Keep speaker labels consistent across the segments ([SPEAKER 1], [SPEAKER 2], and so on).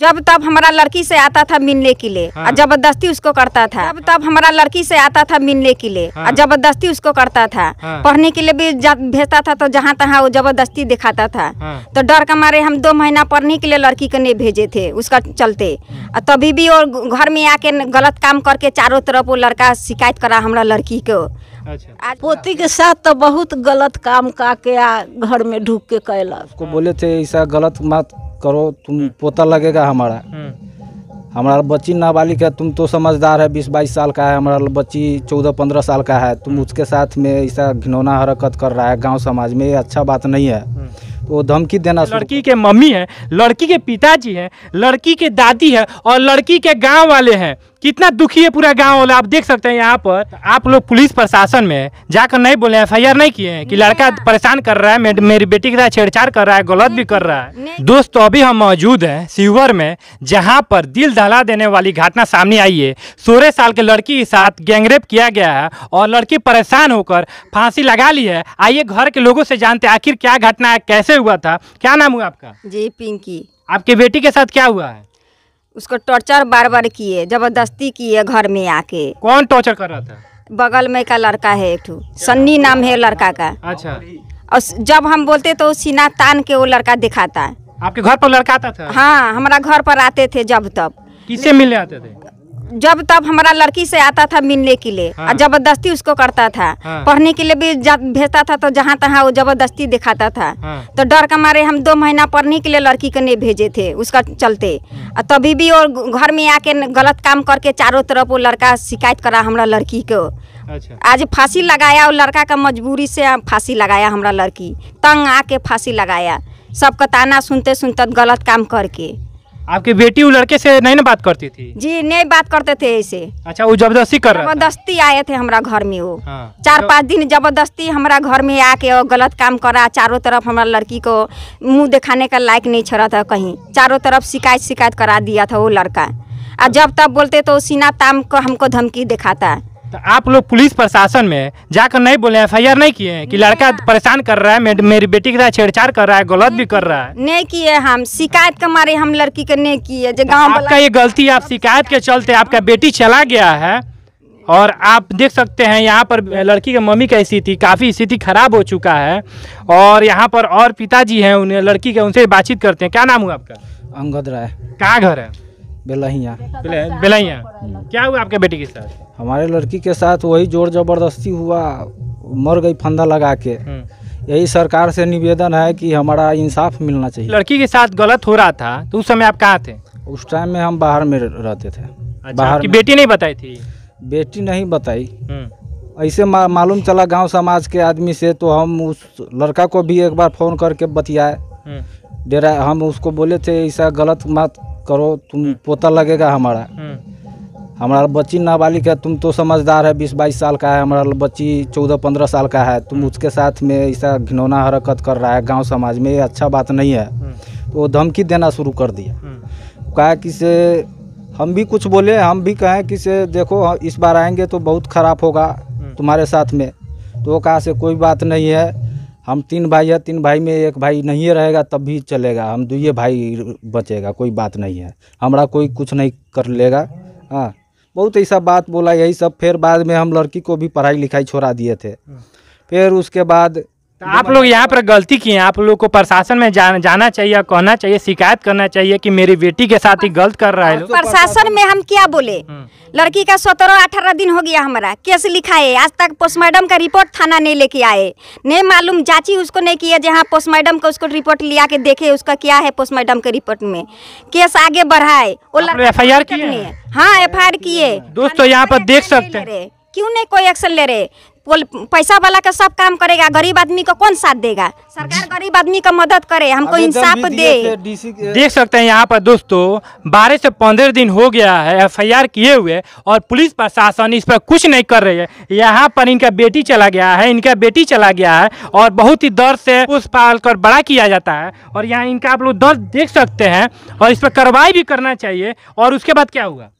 [SPEAKER 1] जब तब हमारा लड़की से आता था मिलने के लिए हाँ। जबरदस्ती उसको करता था हाँ। जब तब हमारा लड़की से आता था मिलने के लिए हाँ। जबरदस्ती उसको करता था हाँ। पढ़ने के लिए भी भेजता था तो जहाँ तहाँ वो जबरदस्ती दिखाता था हाँ। तो डर के मारे हम दो महीना पढ़ने के लिए लड़की को नहीं भेजे थे उसका चलते हाँ। तभी भी वो घर में आके गलत काम करके चारों तरफ वो लड़का शिकायत करा हमारा लड़की को अच्छा। पोती के साथ तो बहुत गलत काम का के
[SPEAKER 2] घर में ढूक के कैला
[SPEAKER 3] बोले थे ऐसा गलत मत करो तुम हम्म। पोता लगेगा हमारा हम्म। हमारा बच्ची नाबालिग है तुम तो समझदार है बीस बाईस साल का है हमारा बच्ची चौदह पंद्रह साल का है तुम हम्म। उसके साथ में ऐसा घिनौना हरकत कर रहा है गांव समाज में ये अच्छा बात नहीं है तो वो धमकी देना लड़की के मम्मी है लड़की के पिताजी हैं
[SPEAKER 4] लड़की के दादी है और लड़की के गाँव वाले हैं कितना दुखी है पूरा गांव वाला आप देख सकते हैं यहाँ पर आप लोग पुलिस प्रशासन में जाकर नहीं बोले एफ आई नहीं किए हैं कि लड़का परेशान कर रहा है मे, मेरी बेटी के साथ छेड़छाड़ कर रहा है गलत भी कर रहा है दोस्त तो अभी हम मौजूद हैं सीवर में जहाँ पर दिल दहला देने वाली घटना सामने आई है सोलह साल के लड़की के साथ गैंगरेप किया गया है और लड़की परेशान होकर फांसी लगा ली है आइए घर के लोगों से जानते आखिर क्या घटना है कैसे हुआ था क्या नाम हुआ आपका
[SPEAKER 1] जी पिंकी
[SPEAKER 4] आपके बेटी के साथ क्या हुआ
[SPEAKER 1] है उसको टॉर्चर बार बार किए जबरदस्ती किए घर में आके कौन टॉर्चर कर रहा था बगल में का लड़का है एक सन्नी नाम है लड़का का अच्छा और जब हम बोलते तो सीना तान के वो लड़का दिखाता है
[SPEAKER 4] आपके घर पर लड़का आता था
[SPEAKER 1] हाँ हमारा घर पर आते थे जब तब किसे मिलने आते थे जब तब हमारा लड़की से आता था मिलने के लिए हाँ। जबरदस्ती उसको करता था हाँ। पढ़ने के लिए भी भेजता था तो जहाँ तहाँ वो जबरदस्ती दिखाता था हाँ। तो डर का मारे हम दो महीना पढ़ने के लिए लड़की को नहीं भेजे थे उसका चलते हाँ। तभी भी वो घर में आके गलत काम करके चारों तरफ वो लड़का शिकायत करा हमारा लड़की को अच्छा। आज फांसी लगाया और लड़का का मजबूरी से फांसी लगाया हमारा लड़की तंग आके फांसी लगाया सबका ताना सुनते सुनते गलत काम करके
[SPEAKER 4] आपकी बेटी वो लड़के से नहीं ना बात करती थी
[SPEAKER 1] जी नहीं बात करते थे ऐसे
[SPEAKER 4] अच्छा वो जबरदस्ती कर रहा
[SPEAKER 1] जबरदस्ती आए थे हमारा घर में वो हाँ। चार तो... पाँच दिन जबरदस्ती हमारा घर में आके और गलत काम करा चारों तरफ हमारा लड़की को मुंह दिखाने का लायक नहीं छोड़ा था कहीं चारों तरफ शिकायत शिकायत करा दिया था वो लड़का और जब तब बोलते तो सीना ताम को हमको धमकी दिखाता है
[SPEAKER 4] तो आप लोग पुलिस प्रशासन में जाकर नहीं बोले एफ आई आर नहीं किए कि लड़का परेशान कर रहा है मेरी बेटी के साथ छेड़छाड़ कर रहा है गलत भी कर रहा है
[SPEAKER 1] नहीं किए हम शिकायत के मारे हम लड़की के नहीं किए जो गाँव आपका ये
[SPEAKER 4] गलती आप शिकायत के चलते आपका बेटी चला गया है और आप देख सकते हैं यहाँ पर लड़की के मम्मी का स्थिति काफ़ी स्थिति खराब हो चुका है और यहाँ पर और पिताजी हैं उन्हें लड़की के उनसे बातचीत करते हैं क्या नाम हुआ आपका अंगद राय कहाँ घर है बेलहिया बेलहिया
[SPEAKER 3] क्या हुआ आपके बेटी के साथ हमारे लड़की के साथ वही जोर जबरदस्ती हुआ मर गई फंदा लगा के हम्म। यही सरकार से निवेदन है कि हमारा इंसाफ मिलना चाहिए
[SPEAKER 4] लड़की के साथ गलत हो रहा था
[SPEAKER 3] तो उस समय आप कहाँ थे उस टाइम में हम बाहर में रहते थे अच्छा, बाहर की बेटी नहीं बताई थी बेटी नहीं बताई हम्म। ऐसे मा, मालूम चला गांव समाज के आदमी से तो हम उस लड़का को भी एक बार फ़ोन करके बतियाए हम्म। डेरा हम उसको बोले थे ऐसा गलत मत करो तुम हम्म। पोता लगेगा हमारा हम्म। हमारा बच्ची नाबालिग है तुम तो समझदार है बीस बाईस साल का है हमारा बच्ची चौदह पंद्रह साल का है तुम हम्म। उसके साथ में ऐसा घिनौना हरकत कर रहा है गांव समाज में ये अच्छा बात नहीं है तो वो धमकी देना शुरू कर दिया कहा कि से हम भी कुछ बोले हम भी कहें कि से देखो इस बार आएंगे तो बहुत ख़राब होगा तुम्हारे साथ में तो वो कहा से कोई बात नहीं है हम तीन भाई है तीन भाई में एक भाई नहीं रहेगा तब भी चलेगा हम दुए भाई बचेगा कोई बात नहीं है हमारा कोई कुछ नहीं कर लेगा हाँ बहुत ऐसा बात बोला यही सब फिर बाद में हम लड़की को भी पढ़ाई लिखाई छोड़ा दिए थे हाँ। फिर उसके बाद तो
[SPEAKER 4] आप लोग यहाँ पर गलती किए आप लोग को प्रशासन में जान, जाना चाहिए कहना चाहिए शिकायत करना चाहिए कि मेरी बेटी के साथ ही गलत कर रहा है तो
[SPEAKER 1] प्रशासन में हम क्या बोले हम्म। लड़की का सत्रह अठारह दिन हो गया हमारा केस लिखा है आज तक पोस्टमार्टम का रिपोर्ट थाना नहीं लेके आए नहीं मालूम जांची उसको नहीं किया जहाँ पोस्टमार्टम का उसको रिपोर्ट लिया के देखे उसका क्या है पोस्टमार्टम के रिपोर्ट में केस आगे बढ़ाए
[SPEAKER 4] एफ आई आर किए
[SPEAKER 1] हाँ एफ आई आर किए
[SPEAKER 4] दोस्तों यहाँ पर देख सकते
[SPEAKER 1] क्यों नहीं कोई एक्शन ले रहे पैसा वाला का सब काम करेगा गरीब आदमी को कौन साथ देगा सरकार गरीब आदमी का मदद करे हमको इंसाफ दे देख
[SPEAKER 4] सकते हैं यहाँ पर दोस्तों बारह से पंद्रह दिन हो गया है एफ किए हुए और पुलिस प्रशासन इस पर कुछ नहीं कर रही है यहाँ पर इनका बेटी चला गया है इनका बेटी चला गया है और बहुत ही दर्द से उस पाल कर बड़ा किया जाता है और यहाँ इनका आप लोग दर्द देख सकते हैं और इस पर कार्रवाई भी करना चाहिए और उसके बाद क्या हुआ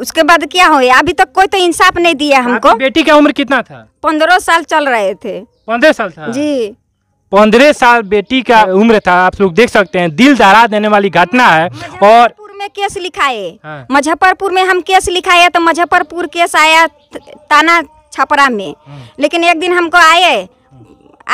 [SPEAKER 4] उसके बाद क्या हो अभी तक कोई तो इंसाफ नहीं
[SPEAKER 1] दिया हमको बेटी का उम्र कितना था पंद्रह साल चल रहे थे पंद्रह साल था जी
[SPEAKER 4] पंद्रह साल बेटी का उम्र था आप लोग देख सकते हैं दिल दहरा देने वाली घटना है और
[SPEAKER 1] में केस लिखाए हाँ। मुजफ्फरपुर में हम केस लिखाए तो मुजफ्फरपुर केस आया ताना छपरा में हाँ। लेकिन एक दिन हमको आए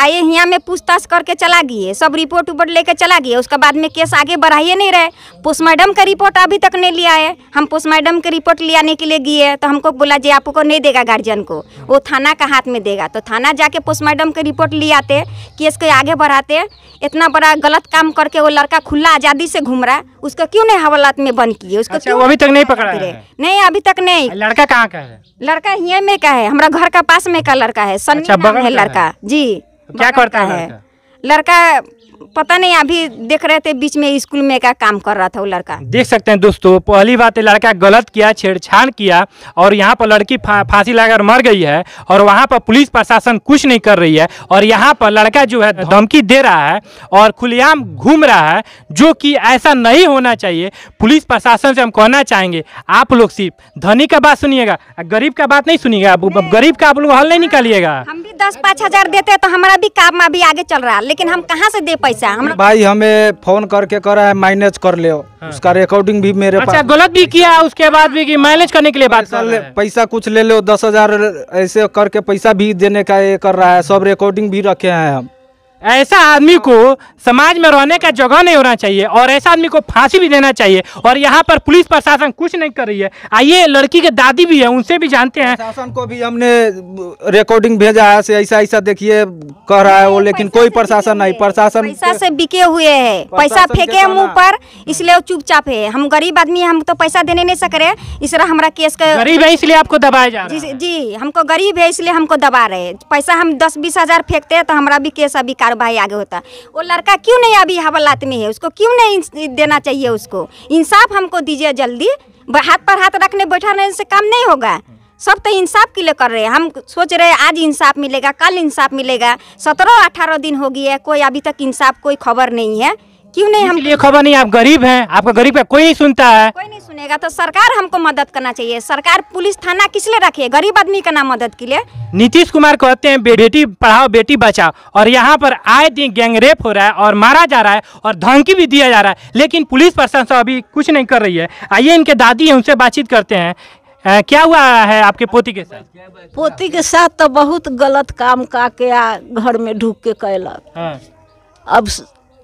[SPEAKER 1] आए यहाँ में पूछताछ करके चला गए सब रिपोर्ट उपोर्ट लेके चला गए उसके बाद में केस आगे बढ़ाइए नहीं रहे पोस्टमार्टम का रिपोर्ट अभी तक नहीं लिया है हम पोस्टमार्टम की रिपोर्ट ले आने के लिए गए तो हमको बोला जी आपको नहीं देगा गार्जियन को वो थाना का हाथ में देगा तो थाना जाके पोस्टमार्टम की रिपोर्ट ले आते केस को आगे बढ़ाते इतना बड़ा गलत काम करके वो लड़का खुला आज़ादी से घूम रहा है उसको क्यों नहीं हवालात में बंद किए उसको अच्छा, अभी तक नहीं पकड़ा है नहीं अभी तक नहीं लड़का कहाँ का है लड़का यहाँ में का है हमारा घर का पास में का लड़का है सन्नी अच्छा, है लड़का जी
[SPEAKER 4] क्या करता है
[SPEAKER 1] लड़का पता नहीं अभी देख रहे थे बीच में स्कूल में का काम कर रहा था वो लड़का
[SPEAKER 4] देख सकते हैं दोस्तों पहली बात है तो लड़का गलत किया छेड़छाड़ किया और यहाँ पर लड़की फांसी लगाकर मर गई है और वहाँ पर पुलिस प्रशासन कुछ नहीं कर रही है और यहाँ पर लड़का जो है धमकी दे रहा है और खुलेआम घूम रहा है जो कि ऐसा नहीं होना चाहिए पुलिस प्रशासन से हम कहना चाहेंगे आप लोग सिर्फ धनी का बात सुनिएगा गरीब का बात नहीं
[SPEAKER 3] सुनिएगा गरीब का आप लोग हल नहीं हाँ, निकालिएगा हम
[SPEAKER 1] भी दस पाँच हजार देते तो हमारा भी काम अभी आगे चल रहा है लेकिन हम कहाँ से दे पाए पैसा हम
[SPEAKER 3] भाई हमें फोन करके करा है मैनेज कर ले हाँ। उसका रिकॉर्डिंग भी मेरे अच्छा, पास
[SPEAKER 4] गलत भी किया उसके बाद भी मैनेज करने के लिए बात कर ले,
[SPEAKER 3] पैसा कुछ ले लो दस हजार ऐसे करके पैसा भी देने का ये कर रहा है सब रिकॉर्डिंग भी रखे हैं हम ऐसा आदमी को समाज में रहने का जगह नहीं होना चाहिए और ऐसा आदमी को फांसी भी देना चाहिए
[SPEAKER 4] और यहाँ पर पुलिस प्रशासन कुछ नहीं कर रही है आइए लड़की के दादी भी है उनसे भी जानते हैं प्रशासन
[SPEAKER 3] को भी हमने रिकॉर्डिंग भेजा है ऐसा ऐसा देखिए कह रहा है वो लेकिन कोई प्रशासन नहीं प्रशासन पैसा
[SPEAKER 1] से बिके हुए है पैसा फेंके मुँह पर इसलिए वो चुपचाप है हम गरीब आदमी हम तो पैसा देने नहीं सक रहे इस तरह हमारा केस का गरीब है इसलिए आपको दबाया जा रहा है जी हमको गरीब है इसलिए हमको दबा रहे पैसा हम दस बीस हजार फेंकते हैं तो हमारा भी केस अभी कार्रवाई आगे होता वो लड़का क्यों नहीं अभी हवालात में है उसको क्यों नहीं देना चाहिए उसको इंसाफ हमको दीजिए जल्दी हाथ पर हाथ रखने बैठाने से काम नहीं होगा सब तो इंसाफ के लिए कर रहे हैं हम सोच रहे हैं आज इंसाफ मिलेगा कल इंसाफ मिलेगा सत्रह अठारह दिन हो गई है कोई अभी तक इंसाफ कोई खबर नहीं है
[SPEAKER 4] क्यों नहीं हम लिए खबर नहीं आप गरीब हैं आपका गरीब का कोई नहीं सुनता है कोई नहीं
[SPEAKER 1] सुनेगा तो सरकार हमको मदद करना चाहिए सरकार पुलिस थाना किस लिए रखी है गरीब आदमी का नाम मदद के लिए
[SPEAKER 4] नीतीश कुमार कहते हैं बेटी पढ़ाओ बेटी बचाओ और यहाँ पर आए दिन गैंगरेप हो रहा है और मारा जा रहा है और धमकी भी दिया जा रहा है लेकिन पुलिस प्रशासन अभी कुछ नहीं कर रही है आइए इनके दादी हैं उनसे बातचीत करते हैं आ, क्या हुआ है आपके पोती के साथ
[SPEAKER 2] पोती के साथ तो बहुत गलत काम का के घर में ढूक के कैलक हाँ। अब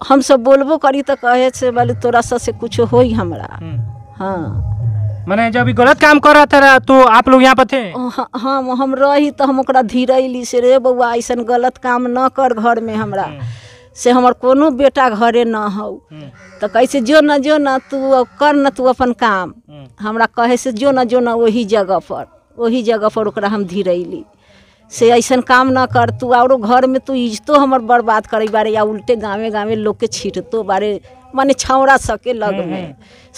[SPEAKER 2] हम सब बोलबो करी तो कहे से बोले तोरा से कुछ हो हमरा हम्म। हाँ
[SPEAKER 4] मैंने जब गलत काम कर रहा था तो आप लोग यहाँ पर थे हाँ
[SPEAKER 2] हम हम रही तो हम धीरेली से रे बउआ ऐसा गलत काम न कर घर में हमरा हम्म। से हमार कोनो बेटा घरे न हो तो कैसे जो न जो न तू कर न तू अपन काम हम्म। हमरा कहे से जो न जो न वही जगह पर वही जगह पर हम धीरेली से ऐसा काम ना कर तू और घर में तू इज्जतो हमार बर्बाद करे बारे या उल्टे गाँवे गाँवे लोग के छीटतो बारे माने छौरा सके लग हम्म, में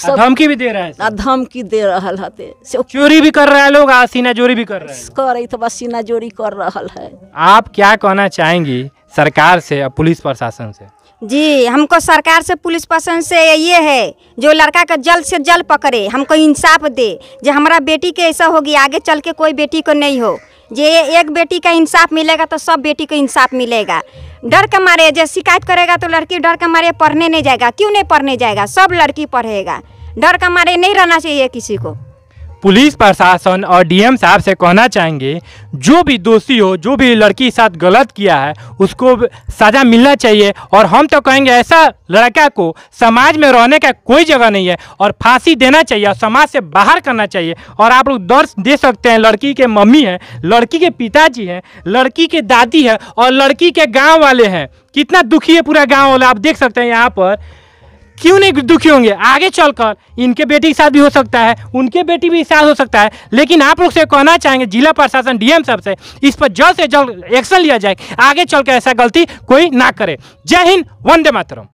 [SPEAKER 2] हम्म। धमकी भी दे रहा है धमकी दे रहा हते से
[SPEAKER 4] चोरी भी कर रहा है लोग सीना जोरी भी कर रहे हैं
[SPEAKER 1] कर तो बस सीना जोरी कर रहा है
[SPEAKER 4] आप क्या कहना चाहेंगी सरकार से और पुलिस प्रशासन से
[SPEAKER 1] जी हमको सरकार से पुलिस प्रशासन से ये है जो लड़का का जल्द से जल्द पकड़े हमको इंसाफ दे जो हमारा बेटी के ऐसा होगी आगे चल के कोई बेटी को नहीं हो जे एक बेटी का इंसाफ मिलेगा तो सब बेटी को इंसाफ मिलेगा डर के मारे जब शिकायत करेगा तो लड़की डर के मारे पढ़ने नहीं जाएगा क्यों नहीं पढ़ने जाएगा सब लड़की पढ़ेगा डर के मारे नहीं रहना चाहिए किसी को
[SPEAKER 4] पुलिस प्रशासन और डीएम साहब से कहना चाहेंगे जो भी दोषी हो जो भी लड़की के साथ गलत किया है उसको सज़ा मिलना चाहिए और हम तो कहेंगे ऐसा लड़का को समाज में रहने का कोई जगह नहीं है और फांसी देना चाहिए और समाज से बाहर करना चाहिए और आप लोग दर्श दे सकते हैं लड़की के मम्मी हैं लड़की के पिताजी हैं लड़की के दादी है और लड़की के गाँव वाले हैं कितना दुखी है पूरा गाँव वाला आप देख सकते हैं यहाँ पर क्यों नहीं दुखी होंगे आगे चलकर इनके बेटी के साथ भी हो सकता है उनके बेटी भी साथ हो सकता है लेकिन आप लोग से कहना चाहेंगे जिला प्रशासन डीएम साहब से इस पर जल्द से जल्द एक्शन लिया जाए आगे चलकर ऐसा गलती कोई ना करे जय हिंद वंदे मातरम